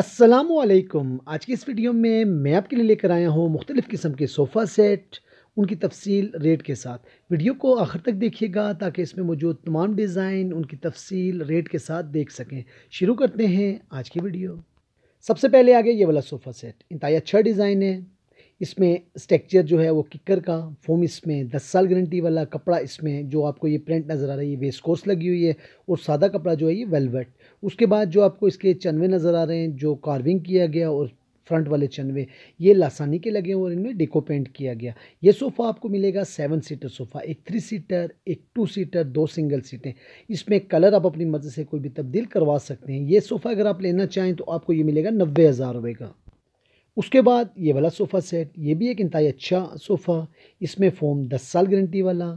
असलम आज की इस वीडियो में मैं आपके लिए लेकर आया हूँ मुख्तलिफ़ किस्म के सोफ़ा सेट उनकी तफसील रेट के साथ वीडियो को आखिर तक देखिएगा ताकि इसमें मौजूद तमाम डिज़ाइन उनकी तफसील रेट के साथ देख सकें शुरू करते हैं आज की वीडियो सबसे पहले आ गया ये वाला सोफ़ा सेट इंतहा अच्छा डिज़ाइन है इसमें स्ट्रक्चर जो है वो किकर का फोम इसमें दस साल गारंटी वाला कपड़ा इसमें जो आपको ये प्रिंट नज़र आ रहा है ये वेस्ट कोर्स लगी हुई है और सादा कपड़ा जो है ये वेलवेट उसके बाद जो आपको इसके चनवे नज़र आ रहे हैं जो कार्विंग किया गया और फ्रंट वाले चनवे ये लासानी के लगे हैं और इनमें डेको पेंट किया गया ये सोफ़ा आपको मिलेगा सेवन सीटर सोफ़ा एक थ्री सीटर एक टू सीटर दो सिंगल सीटें इसमें कलर आप अपनी मर्ज़ी से कोई भी तब्दील करवा सकते हैं ये सोफ़ा अगर आप लेना चाहें तो आपको ये मिलेगा नब्बे हज़ार रुपये का उसके बाद ये वाला सोफ़ा सेट ये भी एक इंतई अच्छा सोफ़ा इसमें फ़ोम दस साल गारंटी वाला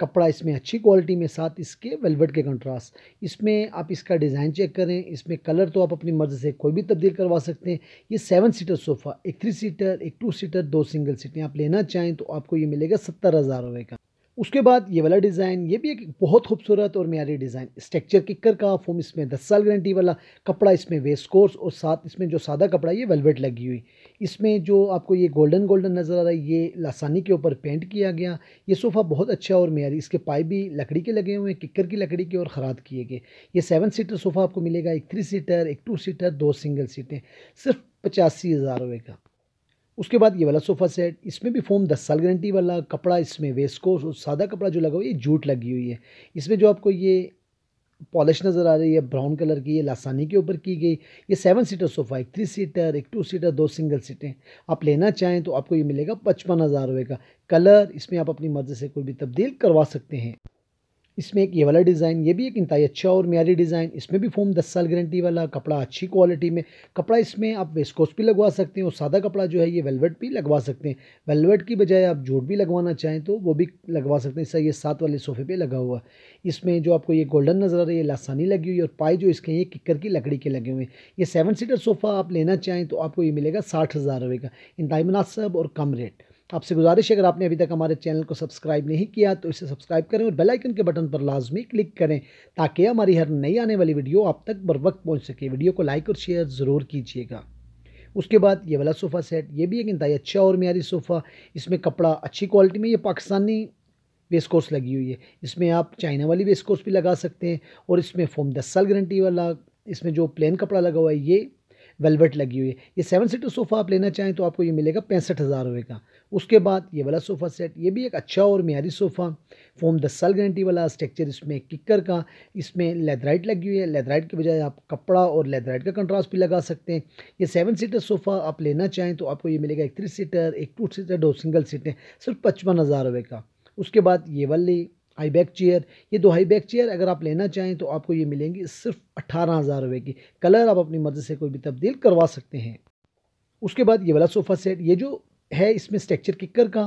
कपड़ा इसमें अच्छी क्वालिटी में साथ इसके वेलवेट के कंट्रास्ट इसमें आप इसका डिज़ाइन चेक करें इसमें कलर तो आप अपनी मर्ज़ी से कोई भी तब्दील करवा सकते हैं ये सेवन सीटर सोफ़ा एक थ्री सीटर एक टू सीटर दो सिंगल सीटें आप लेना चाहें तो आपको ये मिलेगा सत्तर हज़ार रुपये का उसके बाद ये वाला डिज़ाइन ये भी एक बहुत खूबसूरत और मीरी डिज़ाइन स्ट्रक्चर किकर का फॉर्म इसमें दस साल गारंटी वाला कपड़ा इसमें वेस्ट कोर्स और साथ इसमें जो सादा कपड़ा ये वेलवेट लगी हुई इसमें जो आपको ये गोल्डन गोल्डन नज़र आ रहा है ये लासानी के ऊपर पेंट किया गया ये सोफ़ा बहुत अच्छा और मीरी इसके पाए भी लकड़ी के लगे हुए हैं किकर की लकड़ी के और ख़राब किए गए ये सेवन सीटर सोफ़ा आपको मिलेगा एक थ्री सीटर एक टू सीटर दो सिंगल सीटें सिर्फ पचासी हज़ार रुपये का उसके बाद ये वाला सोफ़ा सेट इसमें भी फोम दस साल गारंटी वाला कपड़ा इसमें वेस्कोस और सादा कपड़ा जो लगा हुआ है ये जूट लगी हुई है इसमें जो आपको ये पॉलिश नज़र आ रही है ब्राउन कलर की ये लासानी के ऊपर की गई ये सेवन सीटर सोफ़ा एक थ्री सीटर एक टू सीटर दो सिंगल सीटें आप लेना चाहें तो आपको ये मिलेगा पचपन हज़ार रुपये का कलर इसमें आप अपनी मर्ज़ी से कोई भी तब्दील करवा सकते हैं इसमें एक ये वाला डिज़ाइन ये भी एक इंतई अच्छा और म्यारी डिज़ाइन इसमें भी फोम दस साल गारंटी वाला कपड़ा अच्छी क्वालिटी में कपड़ा इसमें आप वेस्कोस भी लगवा सकते हैं और सादा कपड़ा जो है ये वेलवेट भी लगवा सकते हैं वेलवेट की बजाय आप जोट भी लगवाना चाहें तो वो भी लगवा सकते हैं इससे ये सात वाले सोफे पर लगा हुआ इसमें जो आपको ये गोल्डन नज़र आ रही है लासानी लगी हुई और पाई जो इसके ये किक्कर की लकड़ी के लगे हुए हैं ये सेवन सीटर सोफ़ा आप लेना चाहें तो आपको ये मिलेगा साठ हज़ार रुपये का इंतई मुनासब और कम रेट आपसे गुजारिश है अगर आपने अभी तक हमारे चैनल को सब्सक्राइब नहीं किया तो इसे सब्सक्राइब करें और बेल आइकन के बटन पर लाजमी क्लिक करें ताकि हमारी हर नई आने वाली वीडियो आप तक बर वक्त पहुँच सके वीडियो को लाइक और शेयर ज़रूर कीजिएगा उसके बाद ये वाला सोफ़ा सेट ये भी एक इंतहाई अच्छा और मीरी सोफ़ा इसमें कपड़ा अच्छी क्वालिटी में ये पाकिस्तानी वेस्ट कोर्स लगी हुई है इसमें आप चाइना वाली वेस्ट कोर्स भी लगा सकते हैं और इसमें फोम दस साल गारंटी वाला इसमें जो प्लेन कपड़ा लगा हुआ है ये वेलवेट लगी हुई है ये सेवन सीटर सोफ़ा आप लेना चाहें तो आपको ये मिलेगा पैंसठ हज़ार रुपये का उसके बाद ये वाला सोफ़ा सेट ये भी एक अच्छा और मीरी सोफ़ा फोम दस साल गारंटी वाला स्ट्रक्चर इसमें किकर का इसमें लेदराइट लगी हुई है लेदराइट के बजाय आप कपड़ा और लेदराइट का कंट्रास्ट भी लगा सकते हैं ये सेवन सीटर सोफ़ा आप लेना चाहें तो आपको ये मिलेगा एक थ्री सीटर एक टू सीटर दो सिंगल सीटें सिर्फ पचपन हज़ार रुपये का उसके बाद ये वाली हाई बैक चेयर ये दो हाई बैक चेयर अगर आप लेना चाहें तो आपको ये मिलेंगी सिर्फ अट्ठारह हज़ार रुपये की कलर आप अपनी मर्ज़ी से कोई भी तब्दील करवा सकते हैं उसके बाद ये वाला सोफ़ा सेट ये जो है इसमें स्ट्रक्चर किकर का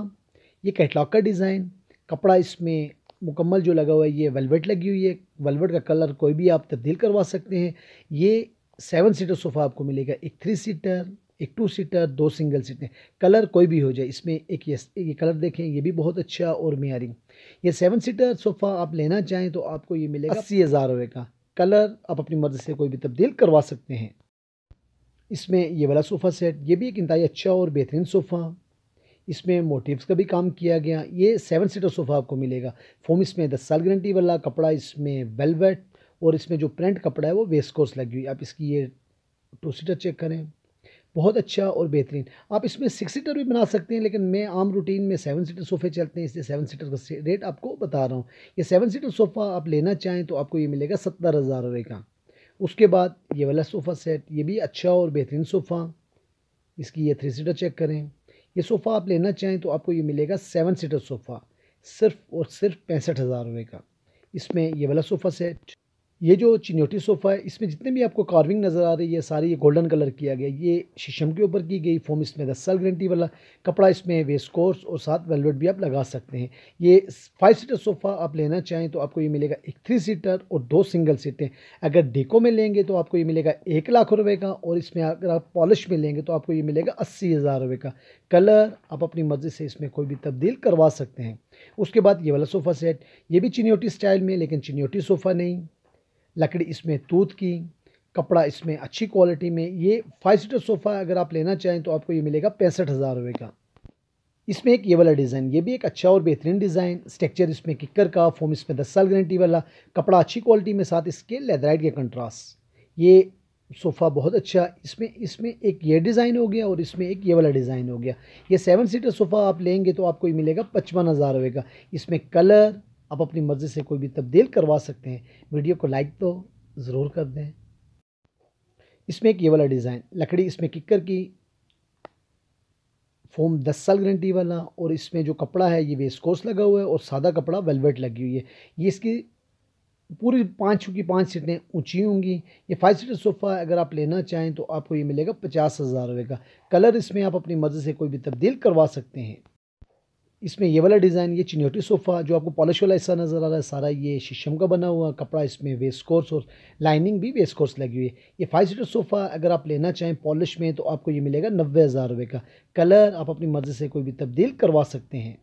ये कैटलॉग का डिज़ाइन कपड़ा इसमें मुकम्मल जो लगा हुआ है ये वेलवेट लगी हुई है वेलवेट का कलर कोई भी आप तब्दील करवा सकते हैं ये सेवन सीटर सोफ़ा आपको मिलेगा एक थ्री सीटर एक टू सीटर दो सिंगल सीटें कलर कोई भी हो जाए इसमें एक ये ये कलर देखें ये भी बहुत अच्छा और मीयरिंग ये सेवन सीटर सोफ़ा आप लेना चाहें तो आपको ये मिलेगा अस्सी हज़ार रुपये का कलर आप अपनी मर्ज़ी से कोई भी तब्दील करवा सकते हैं इसमें ये वाला सोफ़ा सेट ये भी एक इंतई अच्छा और बेहतरीन सोफ़ा इसमें मोटिव्स का भी काम किया गया ये सेवन सीटर सोफ़ा आपको मिलेगा फोम इसमें दस साल गारंटी वाला कपड़ा इसमें वेलवेट और इसमें जो प्रिंट कपड़ा है वो वेस्ट कोर्स लगी हुई आप इसकी ये टू सीटर चेक करें बहुत अच्छा और बेहतरीन आप इसमें सिक्स सीटर भी बना सकते हैं लेकिन मैं आम रूटीन में सेवन सीटर सोफ़े चलते हैं इसलिए सेवन सीटर का रेट आपको बता रहा हूँ ये सेवन सीटर सोफ़ा आप लेना चाहें तो आपको ये मिलेगा सत्तर हज़ार रुपये का उसके बाद ये वाला सोफ़ा सेट ये भी अच्छा और बेहतरीन सोफ़ा इसकी ये थ्री सीटर चेक करें ये सोफ़ा आप लेना चाहें तो आपको ये मिलेगा सेवन सीटर सोफ़ा सिर्फ़ और सिर्फ पैंसठ हज़ार रुपये का इसमें ये वाला सोफ़ा सेट ये जो चिन्होटी सोफ़ा है इसमें जितने भी आपको कार्विंग नज़र आ रही है सारी ये गोल्डन कलर किया गया ये शीशम के ऊपर की गई फोम इसमें दस साल गारंटी वाला कपड़ा इसमें वेस्ट कोर्स और साथ वेलवेट भी आप लगा सकते हैं ये फाइव सीटर सोफ़ा आप लेना चाहें तो आपको ये मिलेगा एक थ्री सीटर और दो सिंगल सीटें अगर डेको में लेंगे तो आपको ये मिलेगा एक लाख रुपये का और इसमें अगर आप पॉलिश में लेंगे तो आपको ये मिलेगा अस्सी हज़ार रुपये का कलर आप अपनी मर्ज़ी से इसमें कोई भी तब्दील करवा सकते हैं उसके बाद ये वाला सोफ़ा सेट ये भी चिन्होटी स्टाइल में लेकिन चिन्होटी सोफ़ा नहीं लकड़ी इसमें तूत की कपड़ा इसमें अच्छी क्वालिटी में ये फाइव सीटर सोफ़ा अगर आप लेना चाहें तो आपको ये मिलेगा पैंसठ हज़ार रुपये का इसमें एक ये वाला डिज़ाइन ये भी एक अच्छा और बेहतरीन डिज़ाइन स्ट्रक्चर इसमें किकर का फोम इसमें दस साल गारंटी वाला कपड़ा अच्छी क्वालिटी में साथ इसके लेदराइट के कंट्रास्ट ये सोफ़ा बहुत अच्छा इसमें इसमें एक ये डिज़ाइन हो गया और इसमें एक ये वाला डिज़ाइन हो गया ये सेवन सीटर सोफ़ा आप लेंगे तो आपको ये मिलेगा पचपन हज़ार रुपये का इसमें कलर आप अपनी मर्ज़ी से कोई भी तब्दील करवा सकते हैं वीडियो को लाइक तो ज़रूर कर दें इसमें एक ये वाला डिज़ाइन लकड़ी इसमें किकर की फोम दस साल गारंटी वाला और इसमें जो कपड़ा है ये वेस्कोस लगा हुआ है और सादा कपड़ा वेलवेट लगी हुई है ये इसकी पूरी पाँच की पाँच सीटें ऊंची होंगी ये फाइव सीटर सोफ़ा अगर आप लेना चाहें तो आपको ये मिलेगा पचास हज़ार रुपये का कलर इसमें आप अपनी मर्ज़ी से कोई भी तब्दील करवा सकते हैं इसमें ये वाला डिज़ाइन ये चिन्योटी सोफ़ा जो आपको पॉलिश वाला हिस्सा नज़र आ रहा है सारा ये शीशम का बना हुआ कपड़ा इसमें वेस्ट कोर्स और लाइनिंग भी वेस्ट कोर्स लगी हुई है ये फाइव सीटर सोफ़ा अगर आप लेना चाहें पॉलिश में तो आपको ये मिलेगा नब्बे हज़ार रुपये का कलर आप अपनी मर्ज़ी से कोई भी तब्दील करवा सकते हैं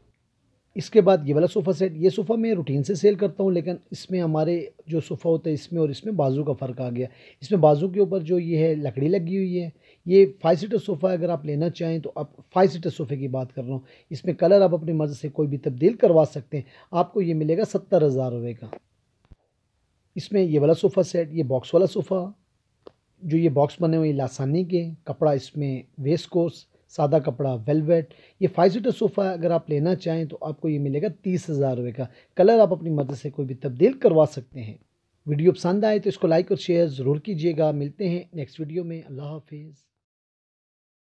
इसके बाद ये वाला सोफ़ा सेट ये सोफ़ा मैं रूटीन से सेल करता हूँ लेकिन इसमें हमारे जो सोफ़ा होता है इसमें और इसमें बाजू का फ़र्क आ गया इसमें बाजू के ऊपर जो ये है लकड़ी लगी हुई है ये फाइव सीटर सोफ़ा अगर आप लेना चाहें तो आप फाइव सीटर सोफ़े की बात कर रहा हूँ इसमें कलर आप अपनी मर्ज़ी से कोई भी तब्दील करवा सकते हैं आपको ये मिलेगा सत्तर हज़ार रुपये का इसमें ये वाला सोफ़ा सेट ये बॉक्स वाला सोफ़ा जो ये बॉक्स बने हुए लासानी के कपड़ा इसमें वेस्ट सादा कपड़ा वेलवेट ये फाइव सीटर सोफ़ा अगर आप लेना चाहें तो आपको ये मिलेगा तीस हज़ार रुपये का कलर आप अपनी मर्जी से कोई भी तब्दील करवा सकते हैं वीडियो पसंद आए तो इसको लाइक और शेयर ज़रूर कीजिएगा मिलते हैं नेक्स्ट वीडियो में अल्लाह हाफिज़